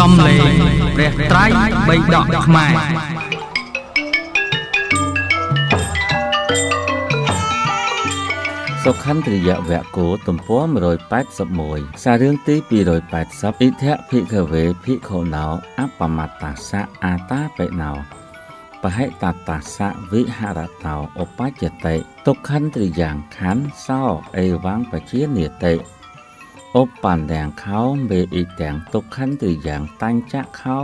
សំលេងព្រះត្រៃបៃដកខ្មែរសុខន្តរិយវគោទំព័រ181សាររឿងទី280អិធភិក្ខវេភិក្ខុណោអបមត្តសៈអាតាបេណោបហិតតសៈវិហរតោឧបច្ចតិទុក្ខន្ត្រិយ៉ាងខੰសោអេវងបជានិតិឧបបណ្ដាំងខោមេអ៊ីទាំង ទុក្ខន្ធិយ៉ាងតាញ់ចៈខោ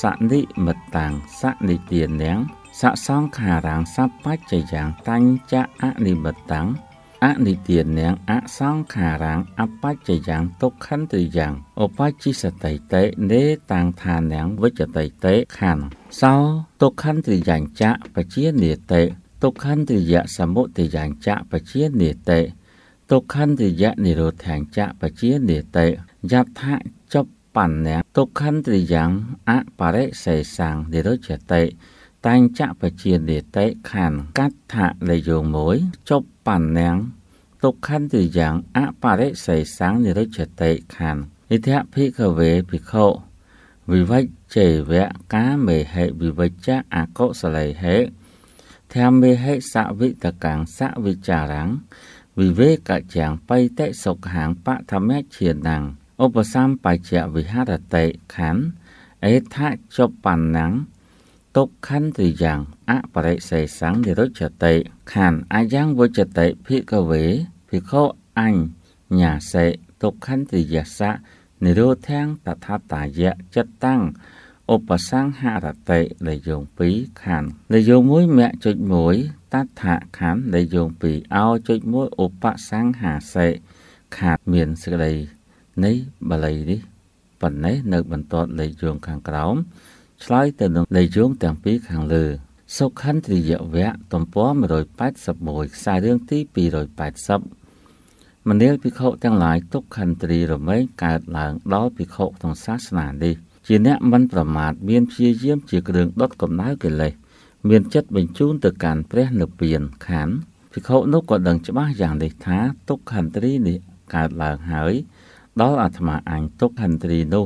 សនិមតាំងសនិទានាំងសសង្ខារាំងសបច្ចយ៉ាងតាញ់ចៈអនិមតាំងអនិទានាំងអសង្ខារាំងអបច្ចយ៉ាង ទុក្ខន្ធិយ៉ាងឧបច្ចិសតិតេនេតាំងថានាំងវិចតិតេខੰសោទុក្ខន្ធិយ៉ាងចៈបជានិតេទុក្ខន្ធិយៈសមុទិយ៉ាងចៈបជានិតេទុក្ខន្ធយនិរោធានចៈបជានិតិយថាចប់បញ្ញទុក្ខន្ធយ៉ាងអបរិសេសាំងនិរោចតិតាញ់ចៈបជានិតិខណ្ឌកថាលយងមួយចប់បញ្ញទុក្ខន្ធយ៉ាងអបរិសេសាំងនិរោចតិខណ្ឌអិធភិកវេភិក្ខុវិវិជេវៈកាមេហេវិវិជ្ជៈអកុសលេហេធម្មេហេសវិតកាំងសវិចារាំងវិវេកច្ចាំងបៃតិសុខហាងបឋមជ្ឈានំឧបសម្បច្ចៈវិហរតិខណ្ឌអេថាចុបណ្ណំទុក្ខន្តិយ៉ាង អបរិសេសੰនិរុច្ចតិខណ្ឌអាយ៉ាងវចតិភិកវេភិក្ខុអញ្ញសេទុក្ខន្តិយសៈនិរោធាំងតថាតាយៈចិត្តតាំងឧបសង្ហរតិដែលយោង2ខណ្ឌដែលយោង1មគ្គចុច1តដ្ឋខណ្ឌដែលយោង2អោចុច1ឧបសង្ហាសេខាតមានសេចក្តីនៃបលីនេះប៉ុណ្ណេះនៅបន្តលេខយោងខាងក្រោមឆ្លើយទៅនឹងលេខយោងទាំងពីរខាងលើ សុខន្ទ្រិយវៈទំព័រ181ខ្សែរឿងទី280មនាលភិក្ខុទាំងឡាយទុក្ខន្ទ្រីរមែងកើតឡើងដល់ភិក្ខុក្នុងសាសនានេះជាអ្នកមិនប្រមាថមានព្យាយាមជាគ្រឿងដុតកំដៅកិលេសមានចិត្តបញ្ជូនទៅកាន់ព្រះនិព្វានខណ្ឌភិក្ខុនោះក៏ដឹងច្បាស់យ៉ាងនេះថាទុក្ខហន្ត្រីនេះកើតឡើងហើយ ដល់អាត្មាអញទុក្ខហន្ត្រីនោះ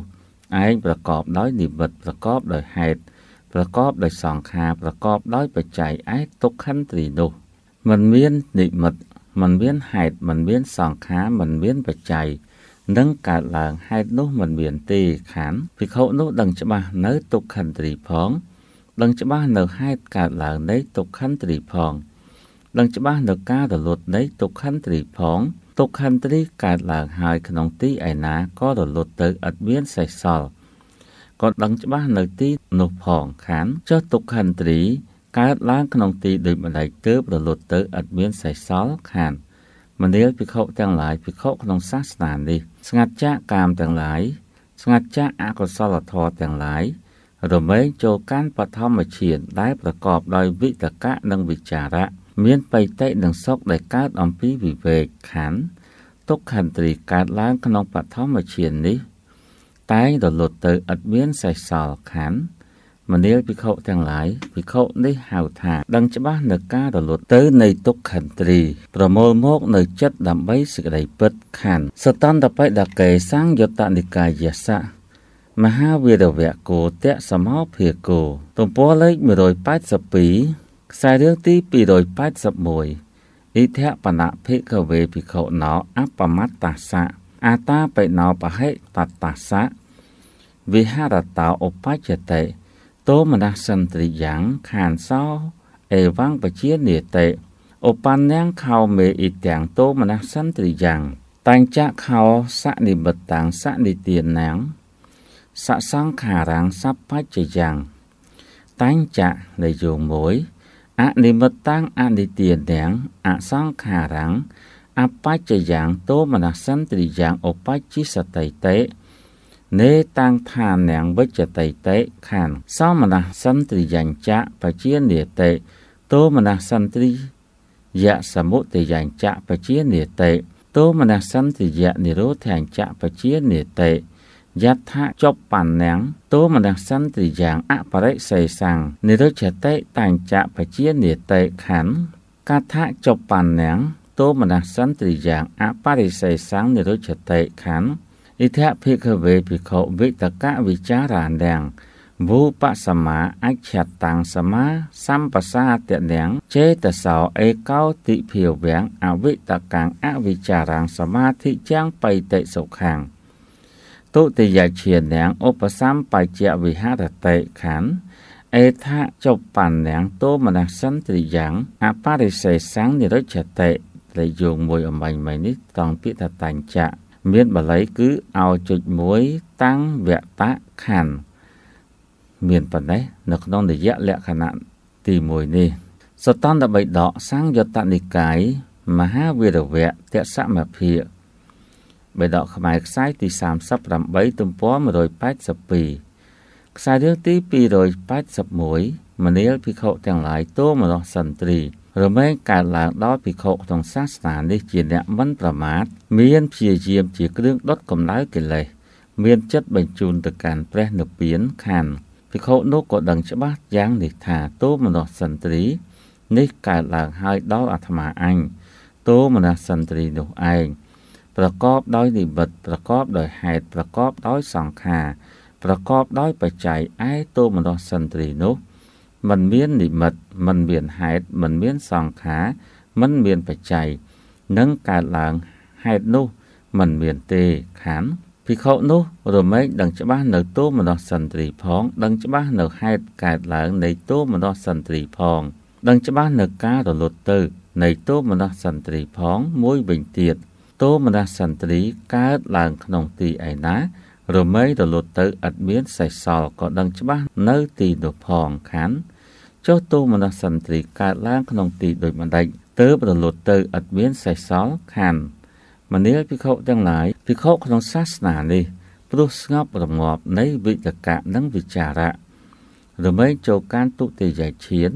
ឯងប្រកបដោយនិមិត្តប្រកបដោយហេតុប្រកបដោយសង្ខារប្រកបដោយបច្ច័យឯទុក្ខន្ទ្រីនោះมันមាននិមិត្តมันមានហេតុมันមានសង្ខារมันមានបច្ច័យនឹងកើតឡើងហេតុនោះមិនមានទេខានភិក្ខុនោះដឹងច្បាស់នៅ ទុក្ខន្ទ្រីផងដឹងច្បាស់នៅហេតុកើតឡើងនៃទុក្ខន្ទ្រីផងដឹងច្បាស់នៅការរលត់នៃ ទុក្ខន្ទ្រីផងទុក្ខន្ទ្រីកើតឡើងហើយក្នុងទីឯណាក៏រលត់ទៅឥតមានសេសសល់ក៏ដឹងច្បាស់នៅទីនោះផងខានចុះទុក្ខន្ទ្រីកើតឡើងក្នុងទីដូចម្ដេចទើបរលត់ទៅឥតមានសេសសល់ខានមនាលភិក្ខុទាំងឡាយភិក្ខុក្នុងសាសនានេះស្ងាត់ចាកកាមទាំងឡាយស្ងាត់ចាកអកុសលធម៌ទាំងឡាយរមែងចូលកាន់បឋមឈានដែលប្រកបដោយវិតកៈនិងវិចារៈមានបៃតិនិងសុខដែលកើតអំពីវិវេកខណ្ឌទុក្ខន្ទ្រីកើតឡើងក្នុងបឋមឈាននេះ តែងរលត់ទៅឥតមានសេសសល់ខណ្ឌមនាលភិក្ខុទាំងឡាយភិក្ខុនេះហៅថាដឹងច្បាស់នៅការរលត់ទៅនៃទុក្ខន្ទ្រីប្រមូលមកនៅចិត្តដើម្បីសេចក្តីពិតខណ្ឌសតន្តបិដកេសង្យតនិកាយសៈមហាវីរវៈគោតៈសមោភាគោទំព័រលេខ182ខ្សែរឿងទី281អិធបណៈភិក្ខវេភិក្ខុណោអបមត្តសៈអតាបិណោបហិតតសៈវិហរតោឧបច្ចតិតោមនស្សន្តិយ៉ាងខានសោអេវ៉ាំងបជានិតេឧបានញខោមេអ៊ីទាំងតោមនស្សន្តិយ៉ាងតាញ់ចៈខោសនិបតាំងសនិទានាងសសង្ខារាំងសពច្ចយ៉ាងតាញ់ចៈនៃយោងមួយអនិមិតតាំងអនិទានាងអសង្ខារាំងអបច្ចយ៉ាងតោមនស្សន្តិយ៉ាងឧបច្ចិសតៃតេនេតាំងឋានាងវិជ្ជតិតេខានសមនៈសន្តិយញ្ចៈបជានិតេតោមនៈសន្តិយៈសមុទយញ្ចៈបជានិតេតោមនៈសន្តិយៈនិរោធញ្ចៈបជានិតេយថាចប់បានណាំងតោមនសន្តិយ៉ាងអបរិសេសាំងនិរុជតិតាញ់ចៈបជានិតិខណ្ឌកថាចប់បានណាំងតោមនសន្តិយ៉ាងអបរិសេសាំងនិរុជតិខណ្ឌอิทะภิกขเวภิกขวิตกะวิจารานังវូបសមាអច្ឆតាំងសមាសម្បសាទនាំងចេតសោអេកោតិភាវាំងអវិតកាំងអវិចារាំងសមាធិចាំងបៃតិសុខាំងទុតិយជានាំងឧបសម្បច្ចវិហរតិខੰអេថាចុបណ្នាំងទោមនសន្តិយ៉ាងអបរិសេសាំងនិរជ្ជតិដែលយោងមួយអំបញ្ញមិញនេះតង់ពាក្យថាតាញ់ចាក់មានបាលី គឺអោចុច1តាំងវតៈខណ្ឌមានប៉ុណ្ណេះនៅក្នុងនិយលក្ខណៈទី1នេះសតន្តបិដកសង្យតនិកាយមហាវីរវៈទសមភិយបេដកខ្មែរខ្សែទី38ទំព័រ182ខ្សែរឿងទី281មនាលភិក្ខុទាំងឡាយទោមនស្សន្ត្រីរមែងកើតឡើងដោយភិក្ខុក្នុងសាសនានេះជាអ្នកមិនប្រមាទមានព្យាយាមជាគ្រឿងដុតកម្ដៅកិលេសមានចិត្តបញ្ជូនទៅកាន់ព្រះនិព្វានខណ្ឌភិក្ខុនោះក៏ដឹងច្បាស់យ៉ាងនេះថាទោមនសន្ទ្រី នេះកើតឡើងហើយដល់អាត្មាអញទោមនសន្ទ្រីនោះឯងប្រកបដោយនិមិត្តប្រកបដោយហេតុប្រកបដោយសង្ខារប្រកបដោយបច្ច័យឯទោមនសន្ទ្រីនោះមិនមាននិមិត្តមិនមានហេតុមិនមានសង្ខារមិនមានបច្ច័យនឹងកើតឡើងហេតុនោះមិនមានទេខណ្ឌភិក្ខុនោះ រមែងដឹងច្បាស់នៅទោមនស្សន្ទ្រីផង ដឹងច្បាស់នៅហេតុកើតឡើងនៃទោមនស្សន្ទ្រីផង ដឹងច្បាស់នៅការរលត់ទៅ នៃទោមនស្សន្ទ្រីផង មួយវិញទៀតទោមនស្សន្ទ្រីកើតឡើងក្នុងទីឯណា រមែងរលត់ទៅឥតមានសេសសល់ក៏ដឹងច្បាស់នៅទីនោះផងខណ្ឌចុះទូមនសន្ទ្រីកើតឡើងក្នុងទីដោយបណ្ដេចទើបរលត់ទៅឥតមានសេះសល់ខានមនាលភិក្ខុទាំងឡាយ ភិក្ខុក្នុងសាសនានេះព្រោះស្ងប់រងាប់នៃវិតកៈនិងវិចារៈរមែងចូលការទុតិយឈាន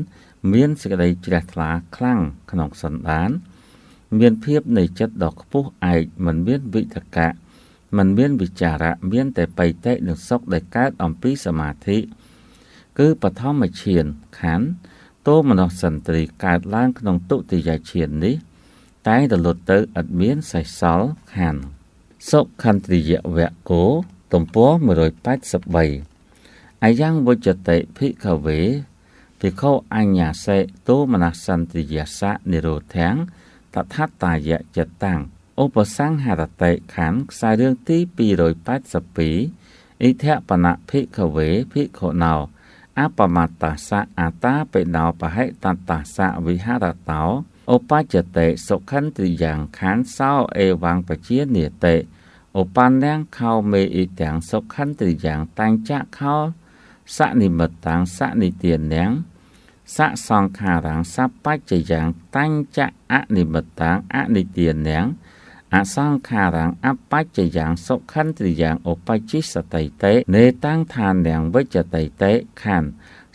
មានសេចក្តីជ្រះថ្លាខ្លាំងក្នុងសន្តាន មានភាពនៃចិត្តដ៏ខ្ពស់ឯកមិនមានវិតកៈមិនមានវិចារៈមានតែបៃតេនិងសុខដែលកើតអំពីសមាធិគឺបឋមឈានខណ្ឌតោមនសន្ទ្រីកើតឡើង ក្នុងទុតិយឈាននេះតែងតែលុតទៅឥតមានសេសសល់ខណ្ឌសុខន្ទ្រិយវៈគោទំព័រ183អាយ៉ាងវិជ្ជតិភិក្ខវេភិក្ខុអញ្ញាសេតោមនសន្ទ្រិយសៈនិរោធាំងតថាតាយៈចតាំងឧបសង្ហរតិខណ្ឌខ្សែរឿងទី282អិធបណៈភិក្ខវេភិក្ខុណោអបមត្តសៈអតាបេដោបហិតន្តសៈវិហរតោឧបច្ចតិសុខន្តិយ៉ាងខានសោអេវង្បជានិតិឧបានទាំងខោមេអ៊ីទាំងសុខន្តិយ៉ាងតាំងចៈខោសនិមតាំងសនិទានទាំងសសង្ខារាំងសបច្ចយ៉ាងតាំងចៈអនិមតាំងអនិទានទាំងអសង្ខារំអបច្ចយ៉ាង សុខន្តិយ៉ាងឧបជិសតិតេនេតាំងឋានំវិចតិតេខន្ធ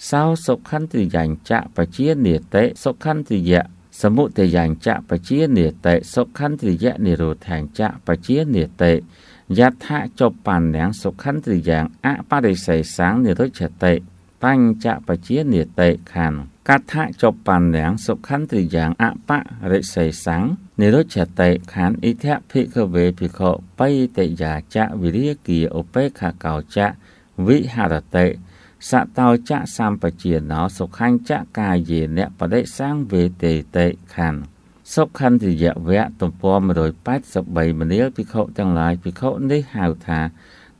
សោសុខន្តិយ៉ាងចបជានិតេសុខន្តិយៈសមុទយ៉ាងចបជានិតេសុខន្តិយៈនិរោធាងចបជានិតេយថាចបានញសុខន្តិយ៉ាងអបរិសេសាងនិរុជតិតัญចបជានិតេខន្ធកថាចបានញសុខន្តិយ៉ាងអបរិសេសាំងនិរុច្ចតិខណ្ឌអិធភិក្ខវេ ភិក្ខបៃតិយាចៈវិរិយគាឧបេខាកោចៈវិហរតិសតោចៈសម្បជាណោសុខញ្ចៈកាយេនៈបដិសាងវេទេតិខណ្ឌសុខន្តិយវៈទំព័រ183មនាលភិក្ខុទាំងឡាយភិក្ខុនេះហៅថា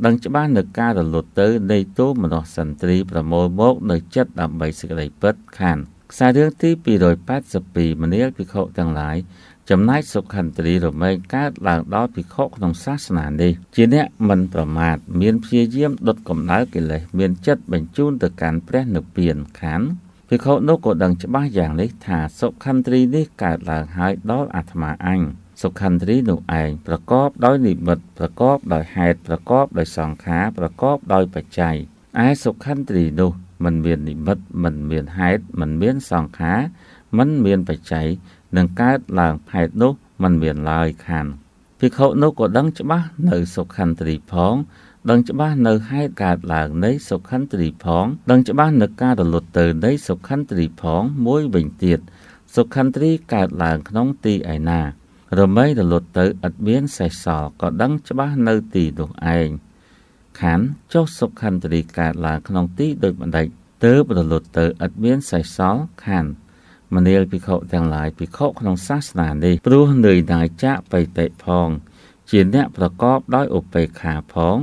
ដឹងច្បាស់នៅការរលត់ទៅ នៃទោមនស្សន្ត្រីប្រមូលមកនៅចិត្តដើម្បីសេចក្តីពិតខណ្ឌខ្សែរឿងទី282មនាលភិក្ខុទាំងឡាយចំណែកសុខន្ទ្រីរមែងកើតឡើងដល់ភិក្ខុក្នុងសាសនានេះជាអ្នកមិនប្រមាទមានព្យាយាមដុតកំដៅកិលេសមានចិត្តបញ្ជូនទៅកាន់ព្រះនិព្វានខានភិក្ខុនោះក៏ដឹងច្បាស់យ៉ាងនេះថាសុខន្ទ្រីនេះកើតឡើងហើយដល់អាត្មាអញសុខន្ទ្រីនោះឯងប្រកបដោយនិមិត្តប្រកបដោយហេតុប្រកប ដោយសង្ខារប្រកបដោយបច្ច័យឯសុខន្ទ្រីនោះមិនមាននិមិត្តមិនមានហេតុមិនមានសង្ខារមិនមានបច្ច័យនឹងកើតឡើងផែតនោះមិនមានឡើយខានភិក្ខុនោះក៏ដឹងច្បាស់នៅសុខន្ទ្រីផង ដឹងច្បាស់នៅហេតុកើតឡើងនៃសុខន្ទ្រីផងដឹងច្បាស់នៅការរលត់ទៅនៃសុខន្ទ្រីផងមួយវិញទៀតសុខន្ទ្រីកើតឡើងក្នុងទីឯណារមែងរលត់ទៅឥតមានសេសសល់ក៏ដឹងច្បាស់នៅទីនោះឯងខណ្ឌចុះសុខន្ទ្រីកើតឡើងក្នុងទីដូចម្ដេចទើបរលត់ទៅឥតមានសេសសល់ខណ្ឌមនាលភិក្ខុទាំងឡាយភិក្ខុក្នុងសាសនានេះព្រោះនឿយណាយចាកបិតិផង ជាអ្នកប្រកបដោយឧបេក្ខាផង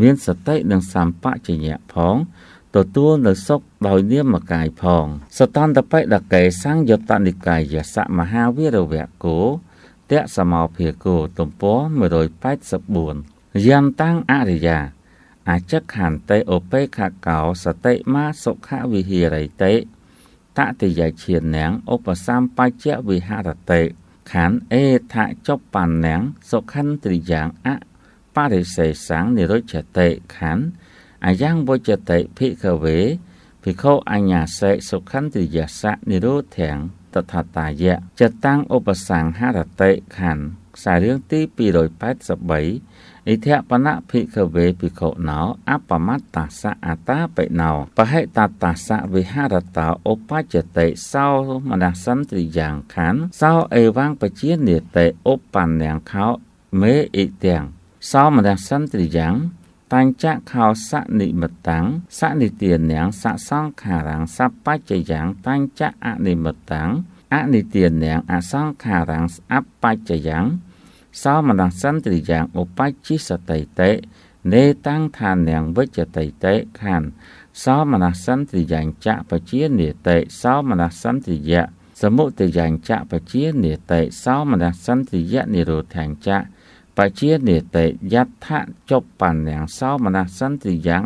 មានសតិនិងសម្បជញ្ញៈផង ទទួលនៅសុខដោយនាមកាយផងសតន្តបិដកេសង្យតនិកាយសមហាវិរវគោតៈសមោភាគោទំព័រ184យន្តังអរិយា អាចកខន្តិឧបេខកោសតិមាសុខវិហិរិតិតតិយឈានាំងឧបសម្បច្ចវិហរតេខណ្ឌអេថាចប់បានាំងសុខន្ទ្រិយ៉ាងអបរិសេសាំងនិរុច្ចតេខណ្ឌអាយ៉ាងវច្ចតេភិកវេ ភិក្ខុអញ្ញាសេសុខន្ទ្រិយសៈនិរោធាំងតថតាយៈចតាំងឧបសង្ហរតេខណ្ឌខ្សែរឿងទី283អិធបណភិក្ខវេភិក្ខុណោអបមត្តាសៈអតាបិណោ បហិតតាសៈវិហរតោឧបច្ចតិសោមនសន្តិយ៉ាងខណ្ឌសោអេវាំងបជានិតិឧបន្នាំងខោមេអិទាំងសោមនសន្តិយ៉ាងតัญចខោសនិមតាំងសនិទានាំងសសង្ខារាំងសបច្ចយ៉ាងតัญចអនិមតាំងអនិទានាំងអសង្ខារាំងអបច្ចយ៉ាងសោមនស្សន្ត្រីយ៉ាងឧបច្ចិសតិតេនេតាំងឋានងវិជ្ជតិតេខណ្ឌសោមនស្សន្ត្រីយ៉ាងចៈបជានិតេសោមនស្សន្ត្រីយៈសមុទយ៉ាងចៈបជានិតេសោមនស្សន្ត្រីយៈនិរោធាងចៈបជានិតេយដ្ឋចុបបញ្ញសោមនស្សន្ត្រីយ៉ាង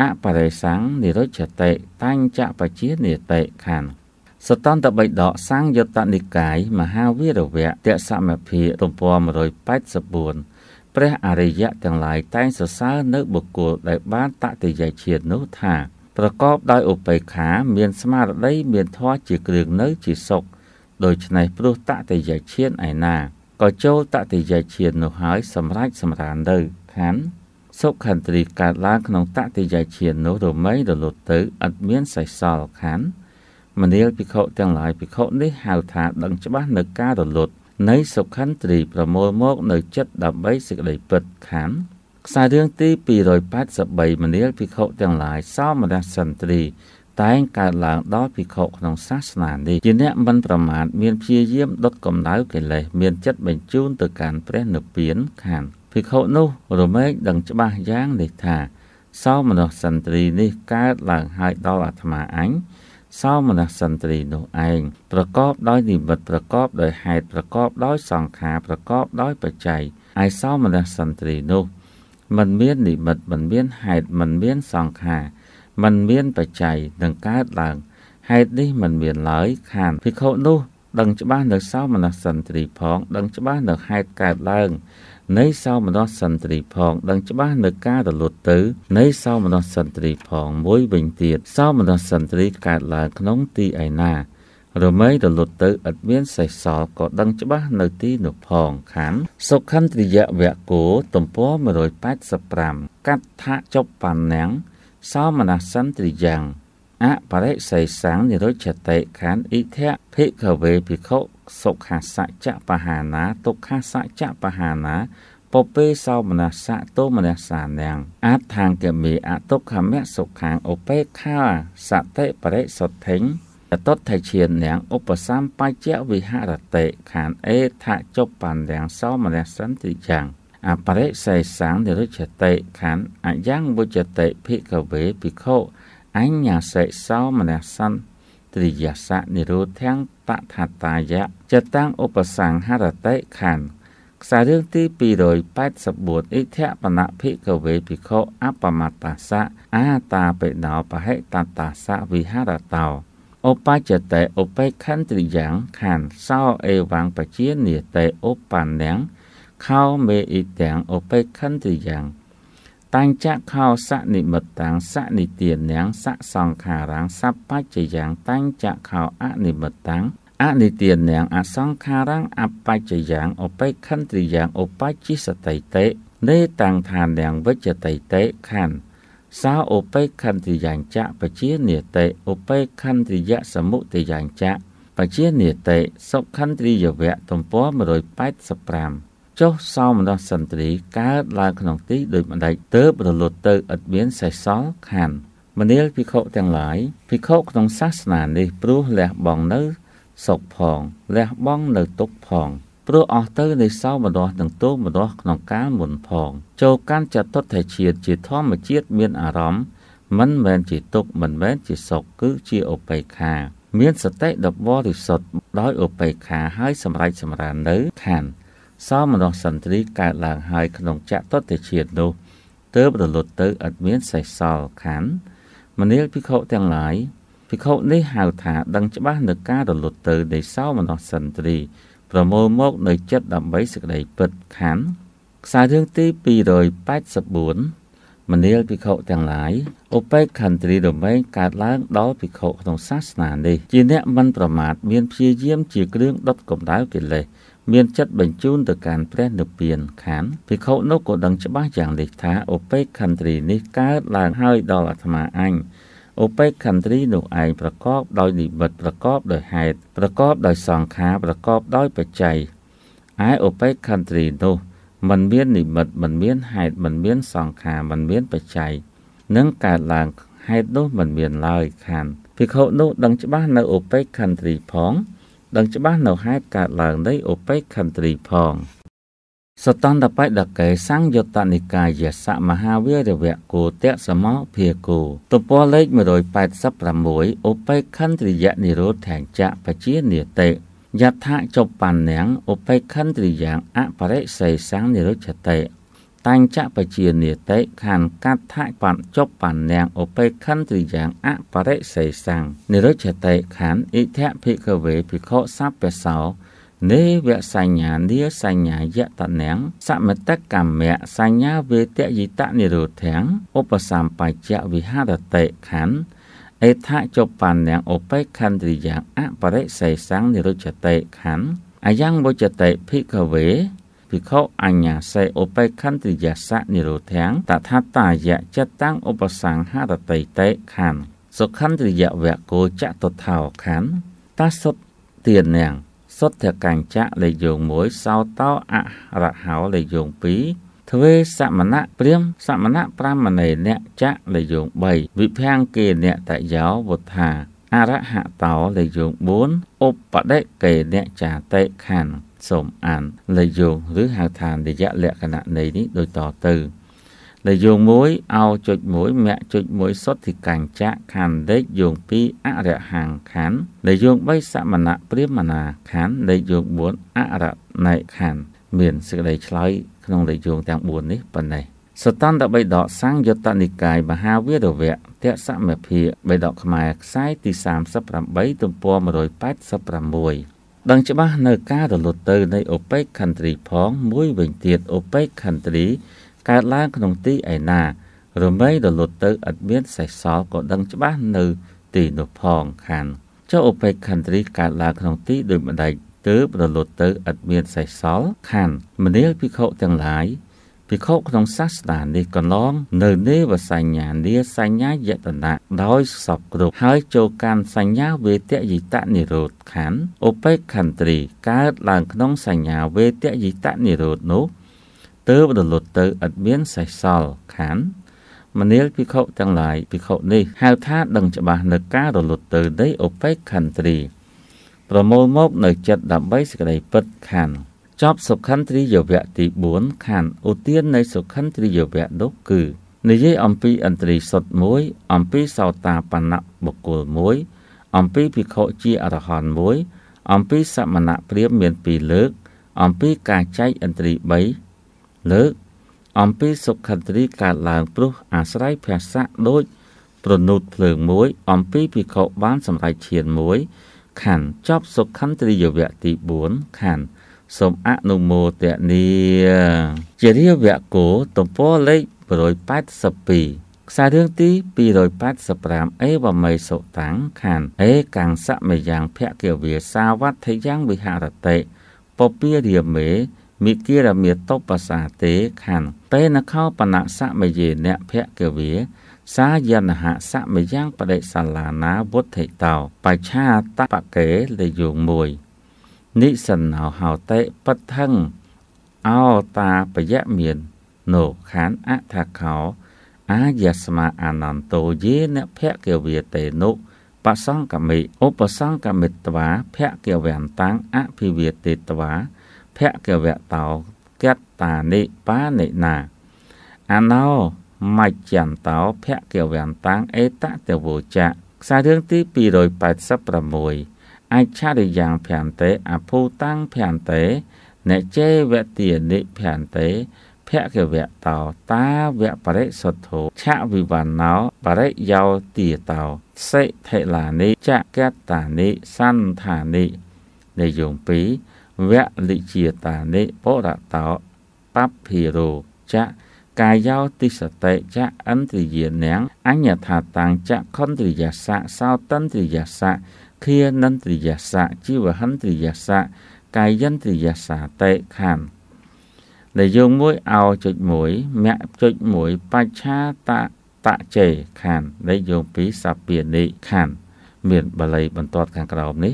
អបរិសੰនិរុជ្ជតិតាញ់ចៈបជានិតេខណ្ឌសតន្តបិដកសង្យុត្តនិកាយមហាវីរវៈតសមភិទំព័រ184ព្រះអរិយៈទាំងឡាយតែងសរសើរនៅបុគ្គលដែលបានតតិយជាតិនោះថាប្រកបដោយឧបេក្ខា មានស្មារតីមានធម៌ជាគ្រឿងនៅជាសុខដូច្នេះព្រោះតតិយជាតិឯណាក៏ចូលតតិយជាតិនោះហើយសម្រេចសម្រានទៅខណ្ឌសុខន្ទ្រីកើតឡើងក្នុងតតិយជាតិនោះរមែងរលត់ទៅឥតមានសេសសល់ខណ្ឌមនាលភិក្ខុទាំងឡាយភិក្ខុនេះហៅថាដឹងច្បាស់នៅការរលត់នៃសុខន្ទ្រីប្រមូលមក នៅចិត្តដើម្បីសេចក្តីពិតខណ្ឌខ្សែរឿងទី283មនាលភិក្ខុទាំងឡាយសោមនស្សន្ទ្រី តែងកើតឡើង ដល់ភិក្ខុក្នុងសាសនានេះជាអ្នកមិនប្រមាទមានព្យាយាមដុតកម្ដៅកិលេសមានចិត្តបញ្ជូនទៅកាន់ព្រះនិព្វានខណ្ឌភិក្ខុនោះ រមែងដឹងច្បាស់យ៉ាងនេះថាសោមនស្សន្ទ្រីនេះកើតឡើងហើយដល់អាត្មាអញសោមនសន្ទ្រីនោះឯងប្រកបដោយនិមិត្តប្រកបដោយហេតុប្រកបដោយសង្ខារប្រកបដោយបច្ច័យឯសោមនសន្ទ្រីនោះมันមាននិមិត្តมันមានហេតុมันមានសង្ខារมันមានបច្ច័យនឹងកើតឡើងហេតុនេះมันមានឡើយខានភិក្ខុនោះ ដឹងច្បាស់នៅសោមនសន្ទ្រីផងដឹងច្បាស់នៅហេតុកើតឡើងនៃសោមនស្សសន្តិផង ដឹងច្បាស់នៅការរលត់ទៅ នៃសោមនស្សសន្តិផងមួយវិញទៀតសោមនស្សសន្តិកើតឡើងក្នុងទីឯណារមែងរលត់ទៅឥតមានសេសសល់ក៏ដឹងច្បាស់នៅទីនោះផងខណ្ឌសុខន្ទ្រិយវៈគោទំព័រ185កັດថៈចុបបណ្ណាំងសោមនស្សសន្តិយ៉ាងអបរិសិសាំងនិរុច្ចតិខានអ៊ីធៈភិក្ខវេភិក្ខុសុខាសច្ចបហានាទុក្ខាសច្ចបហានាពពេសោមនស្សៈទោមនស្សានាំងអដ្ឋាង្គមេអតុខមៈសុខាងឧបេខាសតិបរិសុទ្ធិញអតុថិឈានញាងឧបសម្បច្ចៈវិហរតិខានអេថាចុបណ្ដាំងសោមនស្សន្តិយ៉ាងអបរិសិសាំងនិរុច្ចតិខានអយ៉ាងវុច្ចតិភិក្ខវេភិក្ខុអញ្ញសិសោមនសន្ត្រីយសៈនិរោធាំងបឋតាយៈចតាំងឧបសង្ហរតិខណ្ឌខ្សែរឿងទី284អិធបណភិកវេ ភិក្ខុអបមត្តសៈអាតាបេណោបហិតតសៈវិហរតោអបច្ចតេឧបេខន្ត្រីយ៉ាងខណ្ឌសោអេវងបជានិតេឧបានញខោមេអ៊ីទាំងឧបេខន្ត្រីយ៉ាងតាំងចៈខោសនិមិតាំងសនិទានាំងសសង្ខារាំងសបច្ចយ៉ាង តាំងចៈខោអនិមិតាំងអនិទានាំងអសង្ខារាំងអបច្ចយ៉ាងអបេខន្ទ្រិយ៉ាងអបច្ចិសតិតេនេតាំងឋានាំងវិចតិតេខណ្ឌសោអបេខន្ទ្រិយ៉ាងចៈបជានិតេអបេខន្ទ្រិយសមុទយ៉ាងចៈបជានិតេសុខន្ទ្រិយវៈទំព័រ185ចុះសោមនស្សន្ទ្រីកើតឡើងក្នុងទីដូចម្ដេចទៅប្រលត់ទៅឥតមានសេះសល់ខានមនាលភិក្ខុទាំងឡាយភិក្ខុក្នុងសាសនានេះព្រោះលះបង់នៅសុខផង លះបង់នៅទុក្ខផង ព្រោះអស់ទៅនៃសោមនស្សនិងទោមនស្សក្នុងកាលមុនផង ចូលកាន់ចតុថេជាតិជាធម្មជាតិមានអារម្មណ៍មិនមែនជាទុក្ខមិនមែនជាសុខគឺជាឧបេក្ខា មានសតិដ៏បរិសុទ្ធដោយឧបេក្ខាហើយសម្រេចសម្រាននៅខានសោមនស្សន្ទ្រីកើតឡើងហើយក្នុងចក្រតតិជាតិនោះទើបរលត់ទៅឥតមានសេសសល់ខណ្ឌមនាលភិក្ខុទាំងឡាយភិក្ខុនេះហៅថាដឹងច្បាស់នៅការរលត់ទៅនៃសោមនស្សន្ទ្រី ប្រមូលមកនៅចិត្តដើម្បីសេចក្តីពិតខណ្ឌខ្សែរឿងទី284មនាលភិក្ខុទាំងឡាយឧបេក្ខន្ត្រីរមែងកើតឡើងដល់ភិក្ខុក្នុងសាសនានេះជាអ្នកមិនប្រមាទមានព្យាយាមជាគ្រឿងដុតកម្ដៅកិលេសមានចិត្តបញ្ជូនទៅកាន់ព្រះនិព្វានខានភិក្ខុនោះក៏ដឹងច្បាស់យ៉ាងនេះថាឧបេក្ខន្ត្រីនេះកើតឡើងហើយដល់អាត្មាអញឧបេក្ខន្ត្រីនោះឯងប្រកប ដោយនិមិត្តប្រកបដោយហេតុប្រកបដោយសង្ខារប្រកបដោយបច្ច័យឯឧបេក្ខន្ត្រីនោះมันមាននិមិត្តมันមានហេតុมันមានសង្ខារมันមានបច្ច័យនឹងកើតឡើងហេតុនោះมันមានឡើយខានភិក្ខុនោះ ដឹងច្បាស់នៅឧបេក្ខន្ត្រីផងដឹងច្បាស់នៅហេតុកើតឡើងនៃអូបេកខន្ត្រីផងសតន្តបៃដកេសង្យុត្តនិកាយសមហាវីរវៈគោតៈសមោភាគោទំព័រលេខ186អូបេកខន្ត្រីយនិរោធញ្ចៈបជានិតិយថាចុបបណ្ណังអូបេកខន្ត្រីយ៉ាងអបរិសេសੰនិរុជ្ជតិតាញ់ចបជានិតិខណ្ឌកដ្ឋបัญចប់បណ្ណាងឧបេខន្ទ្រិយ៉ាងអបរិសេសੰងនិរុច្ចតិខណ្ឌអិធភិកវេភិក្ខុសัพពសោ នេវសញ្ញានាសញ្ញាយតនាំងសមតកម្មៈសញ្ញាវេទយិតនិរោធាំងឧបសម្បញ្ចវិហរតិខណ្ឌអេថាចប់បណ្ណាងឧបេខន្ទ្រិយ៉ាងអបរិសេសੰងនិរុច្ចតិខណ្ឌអាយ៉ាងវចតិភិកវេភិក្ខុអញ្ញាសេឧបេខន្តិយសៈនិរោធាំងតថាតាយៈចិត្តតាំងឧបសង្ហតតៃតេខណ្ឌសុខន្តិយវៈគោចតុថោខណ្ឌតសុតទានញាំងសុទ្ធកញ្ចៈលេខយោង1សោតោអរហោលេខយោង2ទ្វេសមណៈព្រាមសមណៈ5មណេអ្នកចៈលេខយោង3វិភាំងគេអ្នកតយោវុទ្ធាអរហតោលេខយោង4ឧបដិកេនចាតេខណ្ឌសូមអានលេខយោងឬហៅថានិយលក្ខណៈនៃនេះដូចតទៅលេខយោង1អោចុច1មគ្គចុច1សុទ្ធិកញ្ចៈខណ្ឌលេខយោង2អរហង្ខណ្ឌលេខយោង3សមណៈព្រាមណាខណ្ឌលេខយោង4អរណេខណ្ឌមានសេចក្តីឆ្លើយក្នុងលេខយោងទាំង4នេះប៉ុណ្ណេះសតន្តបិដកសង្យុត្តនិកាយមហាវីរវៈទសមភិបិដកខ្មែរខ្សែទី38ទំព័រ186ដឹងច្បាស់នៅការរលត់ទៅ នៃអូបេកខន្ត្រីផង មួយវិញទៀតអូបេកខន្ត្រីកើតឡើងក្នុងទីឯណា រមែងរលត់ទៅឥតមានសេសសល់ក៏ដឹងច្បាស់នៅទីនោះផងខានចុះអូបេកខន្ត្រីកើតឡើងក្នុងទីដោយម្ដេចទើបរលត់ទៅឥតមានសេសសល់ខានមនាលភិក្ខុទាំងឡាយភិក្ខុក្នុងសាសនានេះកន្លងនៅនេវសញ្ញានាសញ្ញាយតនៈដោយសពគ្រប់ហើយចូលកាន់សញ្ញាវេទយិតនិរោធខណ្ឌឧបេក្ខន្ត្រីកើតឡើងក្នុងសញ្ញាវេទយិតនិរោធនោះទើបរលត់ទៅឥតមានសេសសល់ខណ្ឌមនាលភិក្ខុទាំងឡាយភិក្ខុនេះហៅថាដឹងច្បាស់នៅការរលត់ទៅនៃឧបេក្ខន្ត្រីប្រមូលមកនៅចិត្តដើម្បីសេចក្តីពិតខណ្ឌចប់សុខន្ទ្រិយវៈទី4ខណ្ឌឧទាននៃសុខន្ទ្រិយវៈនោះគឺនិយាយអំពីអន្ត្រីសុតមួយអំពីសោតាបណៈបុគ្គលមួយ អំពីភិក្ខុជាអរហន្តមួយ អំពីសមណៈព្រាមមាន2លើក អំពីការចែកអន្ត្រី3លើកអំពីសុខន្ទ្រីកើតឡើង ព្រោះអាស្រ័យភាសៈដូច ប្រណូតភ្លើងមួយ អំពីភិក្ខុបានសម្រេចឈានមួយខណ្ឌចប់សុខន្ទ្រីយវៈទី4ខណ្ឌសូមអនុមោទនាជារាវគោទំព័រលេខ182ខ្សែរឿងទី285អេវមេសុតាំងខានអេកាំងសមយ៉ាងភគិវាសាវត្ថយ៉ាងវិហរតិពពារាមេមិគិរមេតុបសាទេខានតេនខោបណសមយេនៈភគិវាសាយនហសមយ៉ាងបដិសាលាណាវុទ្ធិតោ បច្ឆាតបកេលយោង1និសិនោហោតេបិទ្ធំអោតាបយមាននោខានអថាខោ អាយស្មាអនន្តោយេនភគិវាទេនុបសង្កមិឧបសង្កមិតវាភគិវន្តាំងអភិវាទេតវាភគិវតោកតានិបានិណាអណោមច្ចន្តោភគិវន្តាំងអេតតវោចៈខ្សែរឿងទី286 ai cha để dạng phản tế à phô tăng phản tế nè chê vẹ tiền để phản tế phẹ kiểu vẹ tàu ta vẹ bà đấy sột thổ cha vì bàn nó bà đấy giàu tỉ tàu sẽ thể là ni cha kết tả ni săn thả ni để dùng phí vẹ lị chìa tả ni bố đạ tàu bắp hì rù cha cài giao tì sở tệ cha ấn tì dịa nén anh nhà thả tàng cha con tì giả xạ sao tân tì giả xạ ខានន្ទ្រិយសៈជីវហន្ទ្រិយសៈកាយន្ទ្រិយសាតេខណ្ឌដែលយោងមួយអោចុច1មគ្គចុច1បច្ឆាតតជេខណ្ឌដែលយោងពីសពានិខណ្ឌមានបល័យបន្ទាត់ខាងក្រោមនេះ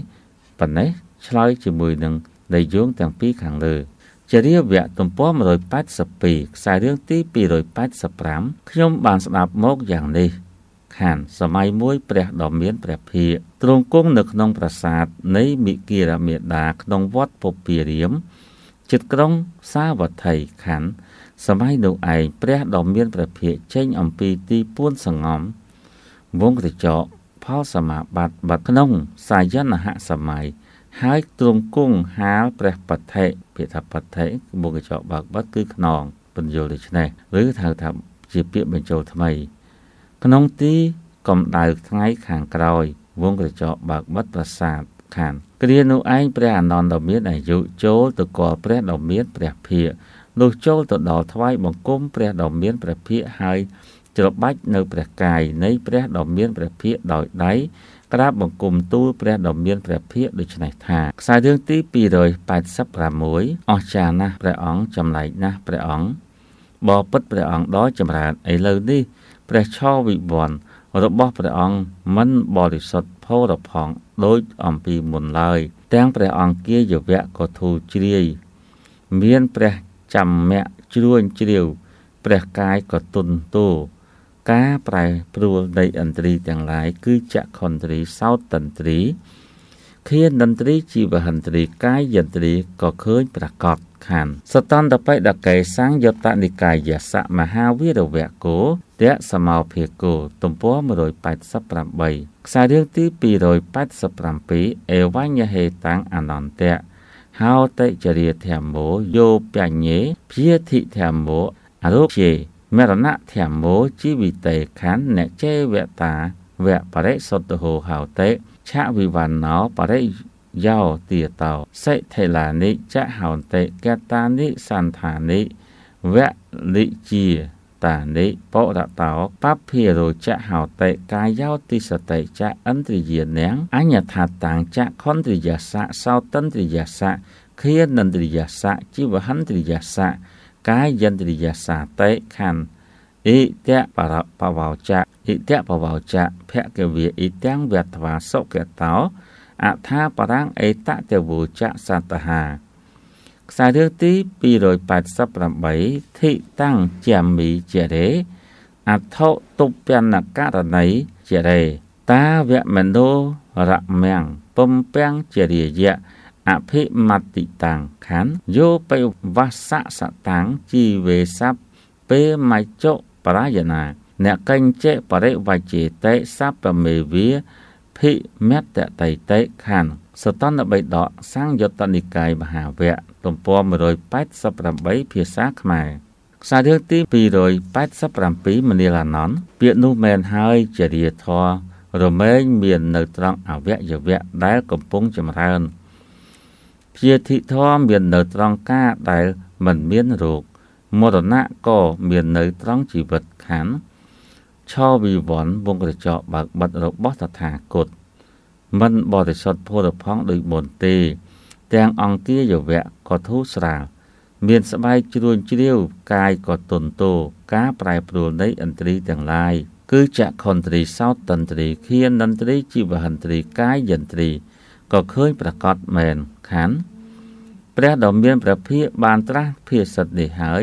ប៉ុណ្ណេះឆ្លើយជាមួយនឹងដែលយោងទាំងពីរខាងលើចរិយវៈទំព័រ182ខ្សែរឿងទី285ខ្ញុំបានស្ដាប់មកយ៉ាងនេះខ័នសម័យមួយព្រះដ៏មានព្រះភិក្ខទ្រង់គង់នៅក្នុងប្រាសាទនៃមិគិរមេដាក្នុងវត្តពពារាមជិតក្រុងសាវត្ថីខ័នសម័យនោះឯងព្រះដ៏មានព្រះភិក្ខចេញអំពីទីពួនសង្ងំវងក្រចកផលសមាបត្តិបាត់ក្នុងសាយនហសម័យហើយទ្រង់គង់ហាលព្រះបដ្ឋិពាក្យថាបដ្ឋិវងក្រចកបើកបាត់គឺខ្នងបញ្យលដូច្នេះឬថាថាជាពាក្យបញ្ចូលថ្មីក្នុងទីកម្ដៅថ្ងៃខាងក្រោយវងក្រចកបើកបិទប្រាសាទខានគ្រានោះឯងព្រះអានន្ទដ៏មានអាយុចូលទៅកល់ព្រះដ៏មានព្រះភិក្ខនោះចូលទៅដល់ថ្វាយបង្គំព្រះដ៏មានព្រះភិក្ខហើយច្របាច់នៅព្រះកាយនៃព្រះដ៏មានព្រះភិក្ខដោយដៃក្រាបបង្គំទូលព្រះដ៏មានព្រះភិក្ខដូច្នេះថាខ្សែរឿងទី286អស្ចារ្យណាស់ព្រះអង្គចម្លែកណាស់ព្រះអង្គបបិទ្ធព្រះអង្គដ៏ចម្រើនឥឡូវនេះព្រះឆោវិវ័នរបស់ព្រះអង្គមិនបរិសុទ្ធផូរផង់ដូចអំពីមុនឡើយទាំងព្រះអង្គាយវៈក៏ធូរជ្រាយមានព្រះចាំមៈជ្រួញជ្រាវព្រះកាយក៏ទុនទោការប្រែប្រួលនៃឥន្ទ្រីទាំងឡាយគឺចក្ខុន្ទ្រីសោតន្ទ្រីឃានឥន្ទ្រីជីវហិន្ទ្រីកាយឥន្ទ្រីក៏ឃើញប្រកបខណ្ឌសតន្តបិដកេសង្យតនិកាយសមហាវីរវៈគោទៈសមោភាគោទំព័រ188ខ្សែរឿងទី287អេវញ្ញហេតាំងអនន្តៈហោតិចរិយធម្មោយោបញ្ញេភិយធិធម្មោអរូបជាមរណៈធម្មោជីវិតេខណ្ឌអ្នកចេវតាវៈបរិសុទ្ធហោហោតិឆវិវណ្ណោបរិយោទាតោសិទ្ធិឡានិចហោន្តិកតានិសន្ធានិវលិជាតានិបរតោបភិរោចហោតិកាយោតិសតិចឥន្ទ្រិយានាំងអញ្ញថាតាំងចខន្ទ្រិយាសៈសោតិន្ទ្រិយាសៈឃានន្ទ្រិយាសៈជីវហន្ទ្រិយាសៈកាយន្ទ្រិយាសាតិខន្ធអិតៈបរបវោចៈអិតៈបវោចៈភគិវាអិទាំងវត្តវាសុកតោអថាបរាំងអេតតវោចៈសតហាខ្សែរឿងទី288ធិតាំងជាមីជារេអថោទុព្យនករណីជារេ តាវមនោរមំពំពាំងជារិយៈអភិមតិតាំងខណ្ឌយោបិវស្សសតាំងជីវេស័ព្ទពេមច្ចុបរាយណាអ្នកកញ្ចេបរិវជេតេសัพពមេវាភិមត្តតៃតេខណ្ឌសតនបៃដកសង្យុត្តនិកាយមហាវគ្គទំព័រ188ភាសាខ្មែរខ្សែរឿងទី287មនាលាណន្ទពាក្យនោះមែនហើយជារាធររមែងមាននៅត្រង់អវយវៈដែលកំពុងចម្រើនជាធិធមមាននៅត្រង់ការដែលមិនមានរោគមរណៈក៏មាននៅត្រង់ជីវិតខណ្ឌឆោវិវ័នវងក្រចកបើកបិទរបស់តថាគតមិនបរិសុទ្ធភោរផង់ដោយមុនទេ ទាំងអង្គាយវៈក៏ធូរស្រាលមានស្បែកជ្រួញជ្រាវកាយក៏ទន់ទោការប្រែប្រួលនៃឥន្ទ្រីទាំងឡាយ គឺចក្ខុន្ទ្រីសោតន្ទ្រីខៀនន្ទ្រីជីវហន្ទ្រីកាយយន្ទ្រីក៏ឃើញប្រកាសមែនខណ្ឌព្រះដ៏មានព្រះភិយបានត្រាស់ភាសិតនេះហើយ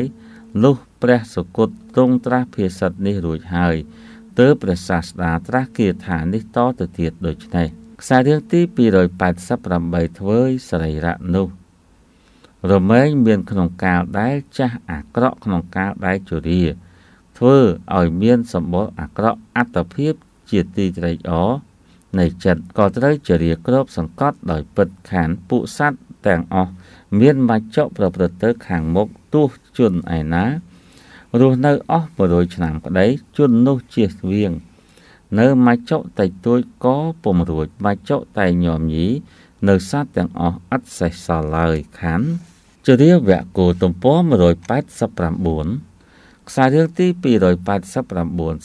លុះព្រះសុគតទ្រង់ត្រាស់ភាសិតនេះរួចហើយទើបព្រះសាស្តាត្រាស់គាថានេះតទៅទៀតដូចនេះខ្សែរឿងទី288ធ្វើសរីរៈនោះ រមែងមានក្នុងកាលដែលចាស់អាក្រក់ក្នុងកាលដែលជរាធ្វើឲ្យមានសម្បុរអាក្រក់អត្តភាពជាទីត្រេកអរនៃចិត្តក៏ត្រូវជរាគ្របសង្កត់ដោយពិតខានពួកសัตว์ទាំងអស់មានមច្ចៈប្រព្រឹត្តទៅខាងមុខទោះជនឯណារស់នៅអស់100ឆ្នាំក្តីជននោះជាស្វៀងនៅមច្ចុតិចតួចក៏ពុំរួចមច្ចុតែញោមញីនៅសត្វទាំងអស់អត់សេះសល់ឡើយខណ្ឌជរាវៈគោទំព័រ189ខ្សែរឿងទី289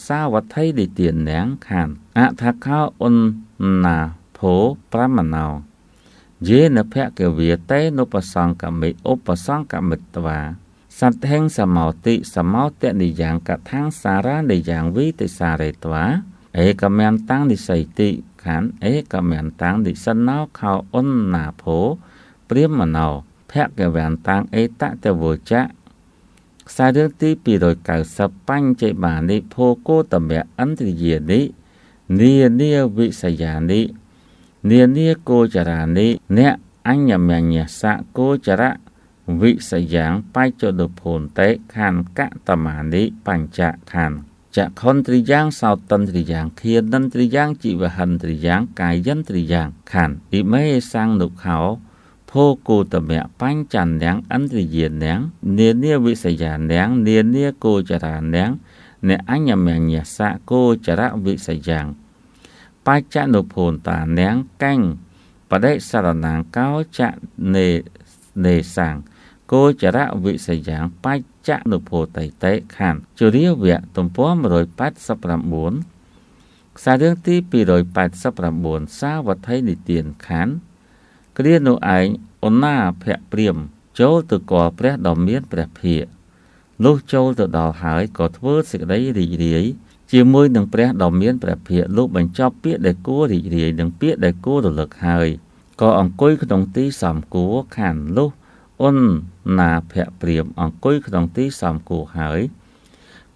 សាវត្ថីនិទាននាងខានអថាខោអុនណាភោប្រមណោយេនភៈកវេតេនុបសង្កមិឧបសង្កមិតវាសត្ថេងសមោតិសមោតនិយ៉ាងកថាសារនិយ៉ាងវិតិសារេត្វាឯកមន្តាំងនិស័យតិខណ្ឌឯកមន្តាំងនិសិនោខោអុនណាភោព្រាមមណោភគវន្តាំងអេតតវោចៈខ្សែរឿងទី290បញ្ចេបានិភោគោតមៈអន្តរិយានិនានាវិសយានិនានាគោចរានិអ្នកអញ្ញមញ្ញសៈគោចរៈវិសយ៉ាងបច្ចុលភូនតេខានកតមានិបញ្ចខានចក្ខុនទ្រិយ៉ាងសោតិនទ្រិយ៉ាងឃានិនទ្រិយ៉ាងជីវហិនទ្រិយ៉ាង កាយិនទ្រិយ៉ាងខានអ៊ីមេសង្ឃនុខោភោគោតមៈបញ្ចន្ទាំងអន្តរយានាំងនានាវិសយានាំងនានាគោចរានាំងអ្នកអញ្ញមញ្ញសៈគោចរវិសយ៉ាងបច្ចនុភូនតានាំងកញ្ញបដិសរណាងកោចនេនេសាំងគោចរៈវិសយ៉ាងបច្ចៈនុភោតៃតេខណ្ឌជរាវៈទំព័រ189ខ្សែរឿងទី289សាវត្ថីនិទានខណ្ឌគ្រានោះឯងអណាភៈព្រាមចូលទៅកលព្រះដ៏មានព្រះភិក្ខលុះចូលទៅដល់ហើយក៏ធ្វើសេចក្តីរីករាយជាមួយនឹងព្រះដ៏មានព្រះភិក្ខលោកបញ្ចប់ពាក្យដែលគួររីករាយនិងពាក្យដែលគួររលឹកហើយក៏អង្គុយក្នុងទីសំគួរខានលុះអ៊ុនណាភៈព្រាមអង្គុយក្នុងទីសំគួរហើយ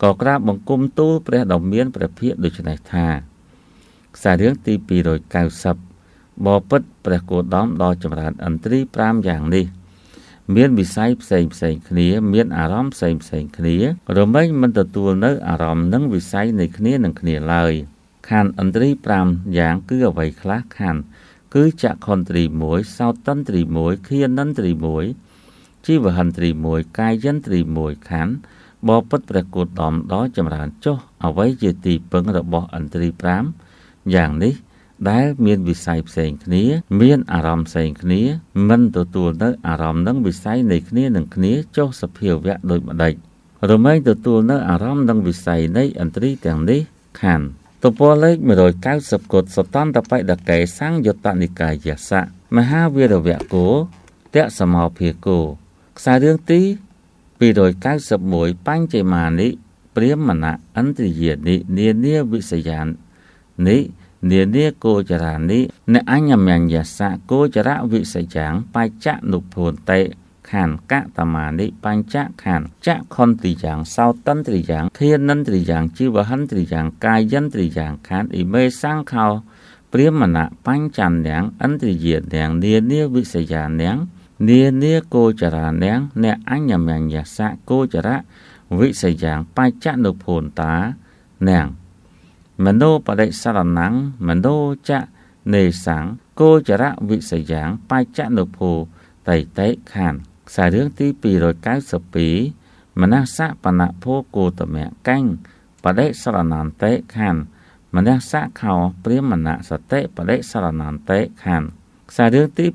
ក៏ក្រាបបង្គំទូលព្រះដ៏មានព្រះភិយដូច្នេះថាខ្សែរឿងទី290បបិទ្ធព្រះគោដមដ៏ចម្រើនឥន្ទ្រី5យ៉ាងនេះ មានវិស័យផ្សេងផ្សេងគ្នា មានអារម្មណ៍ផ្សេងផ្សេងគ្នារមែងមិនទទួលនៅអារម្មណ៍និងវិស័យនៃគ្នានឹងគ្នាឡើយខណ្ឌឥន្ទ្រី5យ៉ាងគឺអ្វីខ្លះខណ្ឌគឺចក្ខុន្ទ្រី1សោតន្ទ្រី1ឃានន្ទ្រី1ជីវហន្ត្រី1កាយយន្ត្រី1ខណ្ឌបពុតព្រះគោតមដ៏ចម្រើនចុះអ្វីជាទីពឹងរបស់ឥន្ទ្រី5យ៉ាងនេះ ដែល មាន វិស័យផ្សេងគ្នា មានអារម្មណ៍ផ្សេងគ្នា មិនទទួលនៅអារម្មណ៍និងវិស័យនៃ គ្នានឹងគ្នាចុះសភាវៈដោយម្ដេចរមែងទទួលនៅអារម្មណ៍និងវិស័យនៃឥន្ទ្រីទាំងនេះខណ្ឌទំព័រលេខ190គត់សតន្តបិដកេសង្យុត្តនិកាយសៈមហាវីរវៈគោតៈសមោភាគោខ្សែរឿងទី291បញ្ចេមានិព្រាមណៈឥន្ទ្រិយានិនានាវិសយាននិនានាគោចរានិអ្នកអញ្ញមញ្ញសៈគោចរៈវិសយ៉ាងបច្ចៈនុភូនតេខានកតមានិបញ្ចខានចខន្តិយ៉ាង សោតិន្ទ្រិយ៉ាងធានិន្ទ្រិយ៉ាងជីវហិន្ទ្រិយ៉ាង កាយិន្ទ្រិយ៉ាង ខានអ៊ីមេសង្ខោ ព្រាមណៈបញ្ចញ្ញាឥន្ទ្រិយាញានានាវិសយាញានានាគោចរានាងអ្នកអញ្ញមញ្ញសៈគោចរៈវិសយ៉ាងបច្ចនុភូនតានាងមនោបរិសរណੰមនោចនេសੰគោចរៈវិសយ៉ាងបច្ចនុភូតៃតេខានខ្សែរឿងទី292មនស្សបណភោគោតមៈកញ្ញបដិសរណន្តិខានមនស្សខោព្រាមណសតិបដិសរណន្តិខានខ្សែរឿងទី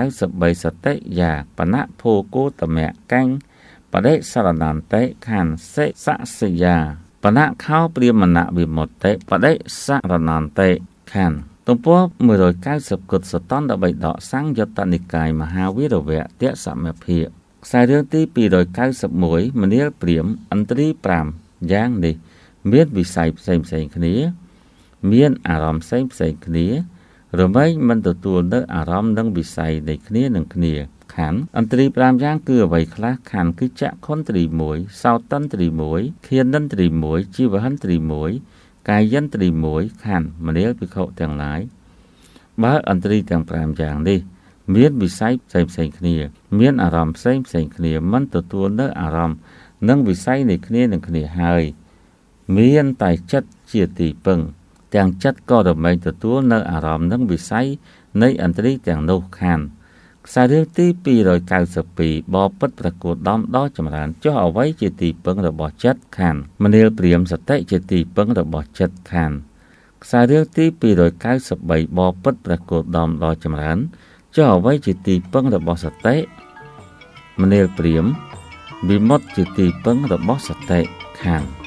293សតិយា បណៈភូគោតមៈកញ្ញបដិសរណន្តិខន្សិសសយាបណៈខោព្រាមណៈវិមុតតិបដិសរណន្តិខន្ធទំព័រ190គុតសតន13ដកសង្យុត្តនិកាយមហាវីរវៈទសមភិកខ្សែរឿងទី291មនាលព្រាមអន្តរី5យ៉ាងនេះ មានវិស័យផ្សេងផ្សេងគ្នា មានអារម្មណ៍ផ្សេងផ្សេងគ្នារមែងមិនទទួលនៅអារម្មណ៍និងវិស័យនៃគ្នានឹងគ្នាខណ្ឌអន្ត្រី5យ៉ាងគឺអ្វីខ្លះខណ្ឌគឺចក្ខុន្ត្រី1សោតន្ត្រី1ខៀនន្ត្រី1ជីវហន្ត្រី1កាយន្ត្រី1ខណ្ឌមនាលភិក្ខុទាំងឡាយបើអន្ត្រីទាំង5យ៉ាងនេះ មានវិស័យផ្សេងផ្សេងគ្នា មានអារម្មណ៍ផ្សេងផ្សេងគ្នាមិនទទួលនៅ អារម្មណ៍និងវិស័យនៃគ្នានឹងគ្នាហើយមានតែចិត្តជាទីពឹងទាំងចិត្តក៏រមែងទទួលនៅអារម្មណ៍និងវិស័យនៃអន្តរីទាំងនោះខានខ្សែរឿងទី292បបិទ្ធប្រកួតដំដល់ចម្រើនចុះអវ័យជាទីពឹងរបស់ចិត្តខានមនាលព្រាមសតិជាទីពឹងរបស់ចិត្តខានខ្សែរឿងទី293បបិទ្ធប្រកួតដំដល់ចម្រើនចុះអវ័យជាទីពឹងរបស់សតិមនាលព្រាមវិមុតជាទីពឹងរបស់សតិខាន